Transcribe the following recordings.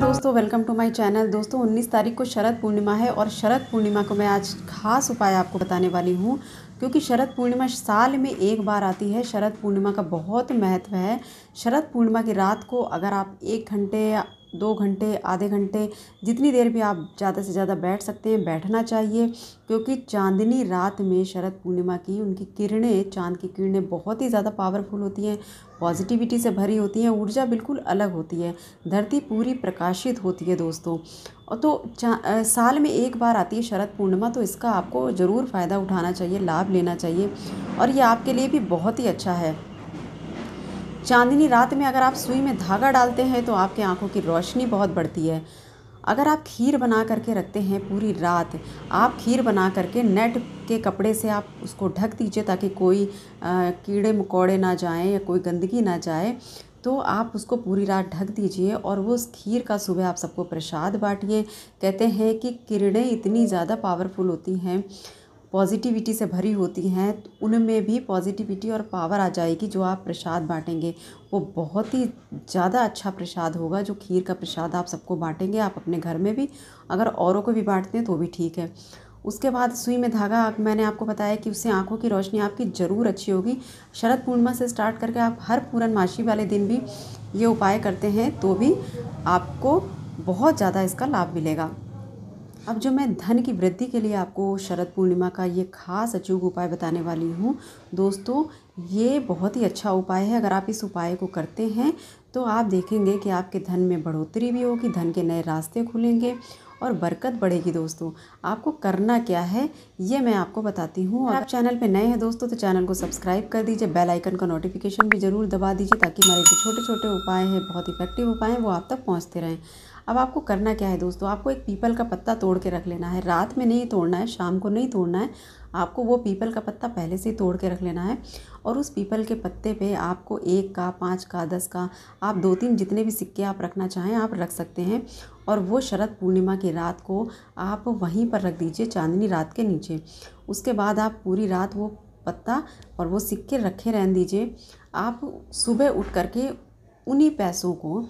दोस्तों welcome to my channel दोस्तों 19 तारीख को शरद पूर्णिमा है और शरद पूर्णिमा को मैं आज खास उपाय आपको बताने वाली हूँ क्योंकि शरद पूर्णिमा साल में एक बार आती है शरद पूर्णिमा का बहुत महत्व है शरद पूर्णिमा की रात को अगर आप एक घंटे दो घंटे आधे घंटे जितनी देर भी आप ज़्यादा से ज़्यादा बैठ सकते हैं बैठना चाहिए क्योंकि चांदनी रात में शरद पूर्णिमा की उनकी किरणें चांद की किरणें बहुत ही ज़्यादा पावरफुल होती हैं पॉजिटिविटी से भरी होती हैं ऊर्जा बिल्कुल अलग होती है धरती पूरी प्रकाशित होती है दोस्तों और तो साल में एक बार आती है शरद पूर्णिमा तो इसका आपको ज़रूर फ़ायदा उठाना चाहिए लाभ लेना चाहिए और ये आपके लिए भी बहुत ही अच्छा है चांदनी रात में अगर आप सुई में धागा डालते हैं तो आपके आँखों की रोशनी बहुत बढ़ती है अगर आप खीर बना करके रखते हैं पूरी रात आप खीर बना करके नेट के कपड़े से आप उसको ढक दीजिए ताकि कोई आ, कीड़े मकोड़े ना जाएं या कोई गंदगी ना जाए तो आप उसको पूरी रात ढक दीजिए और वो उस खीर का सुबह आप सबको प्रसाद बांटिए कहते हैं कि किरणें इतनी ज़्यादा पावरफुल होती हैं पॉजिटिविटी से भरी होती हैं तो उनमें भी पॉजिटिविटी और पावर आ जाएगी जो आप प्रसाद बांटेंगे वो बहुत ही ज़्यादा अच्छा प्रसाद होगा जो खीर का प्रसाद आप सबको बांटेंगे आप अपने घर में भी अगर औरों को भी बांटते हैं तो भी ठीक है उसके बाद सुई में धागा मैंने आपको बताया कि उससे आंखों की रोशनी आपकी ज़रूर अच्छी होगी शरद पूर्णिमा से स्टार्ट करके आप हर पूर्णमासी वाले दिन भी ये उपाय करते हैं तो भी आपको बहुत ज़्यादा इसका लाभ मिलेगा अब जो मैं धन की वृद्धि के लिए आपको शरद पूर्णिमा का ये खास अचूक उपाय बताने वाली हूँ दोस्तों ये बहुत ही अच्छा उपाय है अगर आप इस उपाय को करते हैं तो आप देखेंगे कि आपके धन में बढ़ोतरी भी होगी धन के नए रास्ते खुलेंगे और बरकत बढ़ेगी दोस्तों आपको करना क्या है ये मैं आपको बताती हूँ आप चैनल पे नए हैं दोस्तों तो चैनल को सब्सक्राइब कर दीजिए बेल आइकन का नोटिफिकेशन भी ज़रूर दबा दीजिए ताकि हमारे जो छोटे छोटे उपाय हैं बहुत इफेक्टिव उपाय हैं वो आप तक पहुँचते रहें अब आपको करना क्या है दोस्तों आपको एक पीपल का पत्ता तोड़ के रख लेना है रात में नहीं तोड़ना है शाम को नहीं तोड़ना है आपको वो पीपल का पत्ता पहले से ही तोड़ के रख लेना है और उस पीपल के पत्ते पे आपको एक का पाँच का दस का आप दो तीन जितने भी सिक्के आप रखना चाहें आप रख सकते हैं और वो शरद पूर्णिमा की रात को आप वहीं पर रख दीजिए चांदनी रात के नीचे उसके बाद आप पूरी रात वो पत्ता और वो सिक्के रखे रहने दीजिए आप सुबह उठ करके उन्हीं पैसों को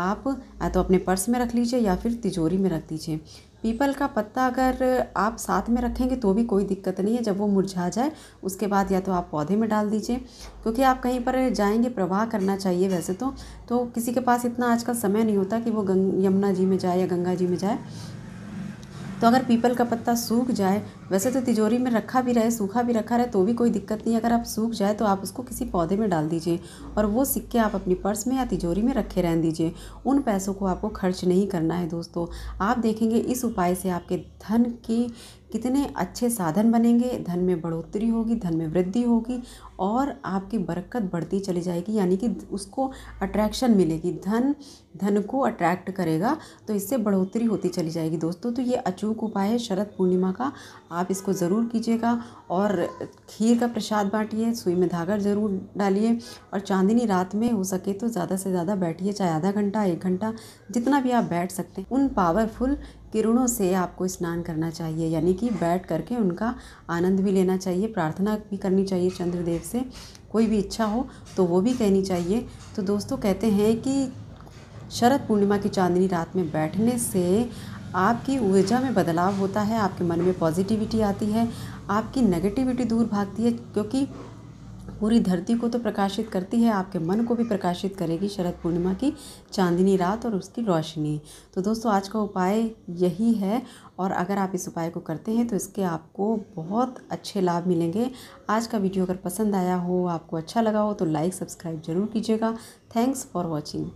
आप या तो अपने पर्स में रख लीजिए या फिर तिजोरी में रख दीजिए पीपल का पत्ता अगर आप साथ में रखेंगे तो भी कोई दिक्कत नहीं है जब वो मुरझा जाए उसके बाद या तो आप पौधे में डाल दीजिए क्योंकि आप कहीं पर जाएंगे प्रवाह करना चाहिए वैसे तो तो किसी के पास इतना आजकल समय नहीं होता कि वो गंग यमुना जी में जाए या गंगा जी में जाए तो अगर पीपल का पत्ता सूख जाए वैसे तो तिजोरी में रखा भी रहे सूखा भी रखा रहे तो भी कोई दिक्कत नहीं अगर आप सूख जाए तो आप उसको किसी पौधे में डाल दीजिए और वो सिक्के आप अपनी पर्स में या तिजोरी में रखे रहने दीजिए उन पैसों को आपको खर्च नहीं करना है दोस्तों आप देखेंगे इस उपाय से आपके धन की कितने अच्छे साधन बनेंगे धन में बढ़ोतरी होगी धन में वृद्धि होगी और आपकी बरकत बढ़ती चली जाएगी यानी कि उसको अट्रैक्शन मिलेगी धन धन को अट्रैक्ट करेगा तो इससे बढ़ोतरी होती चली जाएगी दोस्तों तो ये अचूक उपाय है शरद पूर्णिमा का आप इसको ज़रूर कीजिएगा और खीर का प्रसाद बांटिए सुई में धागा ज़रूर डालिए और चांदनी रात में हो सके तो ज़्यादा से ज़्यादा बैठिए चाहे आधा घंटा एक घंटा जितना भी आप बैठ सकते हैं उन पावरफुल किरणों से आपको स्नान करना चाहिए यानी कि बैठ करके उनका आनंद भी लेना चाहिए प्रार्थना भी करनी चाहिए चंद्रदेव से कोई भी इच्छा हो तो वो भी कहनी चाहिए तो दोस्तों कहते हैं कि शरद पूर्णिमा की चांदनी रात में बैठने से आपकी ऊर्जा में बदलाव होता है आपके मन में पॉजिटिविटी आती है आपकी नेगेटिविटी दूर भागती है क्योंकि पूरी धरती को तो प्रकाशित करती है आपके मन को भी प्रकाशित करेगी शरद पूर्णिमा की चांदनी रात और उसकी रोशनी तो दोस्तों आज का उपाय यही है और अगर आप इस उपाय को करते हैं तो इसके आपको बहुत अच्छे लाभ मिलेंगे आज का वीडियो अगर पसंद आया हो आपको अच्छा लगा हो तो लाइक सब्सक्राइब ज़रूर कीजिएगा थैंक्स फॉर वॉचिंग